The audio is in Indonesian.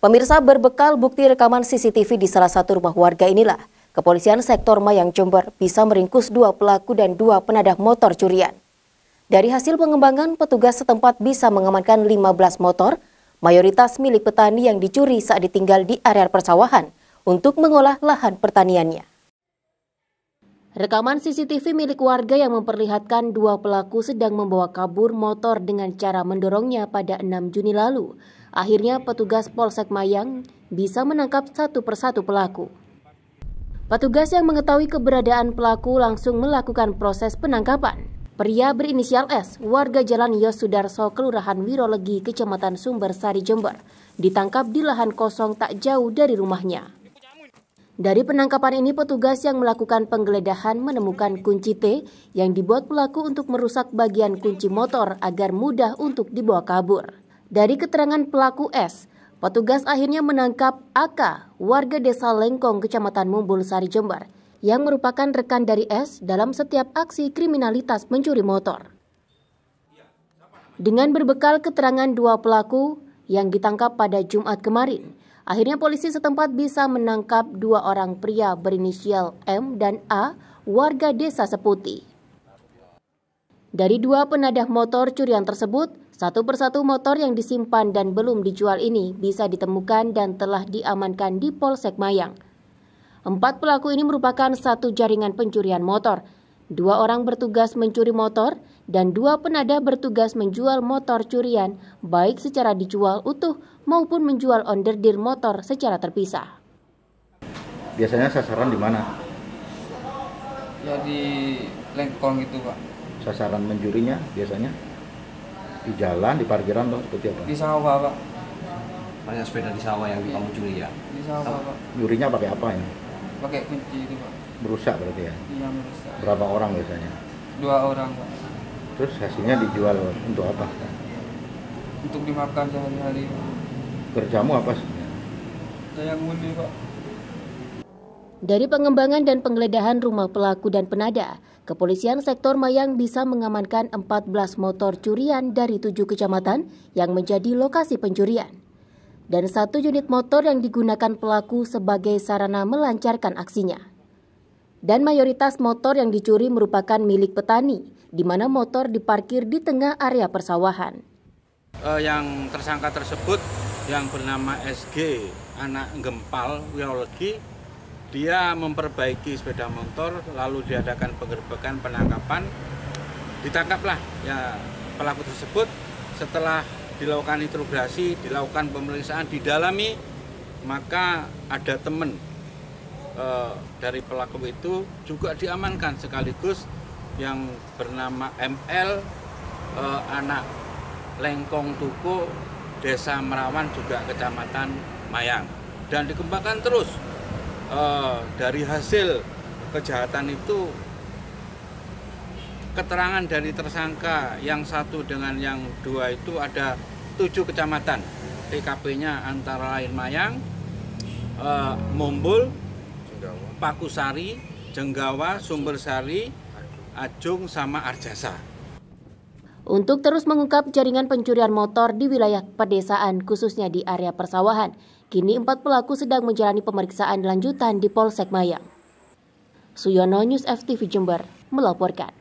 Pemirsa berbekal bukti rekaman CCTV di salah satu rumah warga inilah, kepolisian sektor Mayang Jember bisa meringkus dua pelaku dan dua penadah motor curian. Dari hasil pengembangan, petugas setempat bisa mengamankan 15 motor, mayoritas milik petani yang dicuri saat ditinggal di area persawahan untuk mengolah lahan pertaniannya. Rekaman CCTV milik warga yang memperlihatkan dua pelaku sedang membawa kabur motor dengan cara mendorongnya pada 6 Juni lalu Akhirnya petugas Polsek Mayang bisa menangkap satu persatu pelaku. Petugas yang mengetahui keberadaan pelaku langsung melakukan proses penangkapan. Pria berinisial S, warga Jalan Yosudarso, Kelurahan Wirolegi, Kecamatan Sumber Sari, Jember, ditangkap di lahan kosong tak jauh dari rumahnya. Dari penangkapan ini, petugas yang melakukan penggeledahan menemukan kunci T yang dibuat pelaku untuk merusak bagian kunci motor agar mudah untuk dibawa kabur. Dari keterangan pelaku S, petugas akhirnya menangkap AK, warga desa Lengkong, kecamatan Mumbul Sari Jember, yang merupakan rekan dari S dalam setiap aksi kriminalitas mencuri motor. Dengan berbekal keterangan dua pelaku yang ditangkap pada Jumat kemarin, akhirnya polisi setempat bisa menangkap dua orang pria berinisial M dan A, warga desa Seputi. Dari dua penadah motor curian tersebut, satu persatu motor yang disimpan dan belum dijual ini bisa ditemukan dan telah diamankan di Polsek Mayang. Empat pelaku ini merupakan satu jaringan pencurian motor. Dua orang bertugas mencuri motor dan dua penadah bertugas menjual motor curian baik secara dijual utuh maupun menjual onderdir motor secara terpisah. Biasanya sasaran di mana? Ya di lengkong itu, Pak. Sasaran mencurinya biasanya? di jalan di parkiran atau seperti apa di sawah pak banyak sepeda di sawah yang kamu curi ya di sawah pak nyurinya pakai apa ini pakai kunci itu pak merusak berarti ya iya merusak berapa orang biasanya dua orang pak terus hasilnya dijual untuk apa untuk dimakan sehari-hari kerjamu apa sih saya nguli pak dari pengembangan dan penggeledahan rumah pelaku dan penada, kepolisian sektor Mayang bisa mengamankan 14 motor curian dari tujuh kecamatan yang menjadi lokasi pencurian. Dan satu unit motor yang digunakan pelaku sebagai sarana melancarkan aksinya. Dan mayoritas motor yang dicuri merupakan milik petani, di mana motor diparkir di tengah area persawahan. Eh, yang tersangka tersebut yang bernama SG, anak gempal, biologi, dia memperbaiki sepeda motor lalu diadakan penggerbekan penangkapan ditangkaplah ya pelaku tersebut setelah dilakukan interogasi dilakukan pemeriksaan didalami maka ada teman e, dari pelaku itu juga diamankan sekaligus yang bernama ML e, eh, anak Lengkong tuku Desa Merawan juga Kecamatan Mayang dan dikembangkan terus uh, dari hasil kejahatan itu keterangan dari tersangka yang satu dengan yang dua itu ada tujuh kecamatan TKP-nya antara lain Mayang, uh, Mombul, Pakusari, Jenggawa, Sumbersari, Ajung sama Arjasa untuk terus mengungkap jaringan pencurian motor di wilayah pedesaan khususnya di area persawahan. Kini empat pelaku sedang menjalani pemeriksaan lanjutan di Polsek Mayang. Suyono News FTV Jember melaporkan.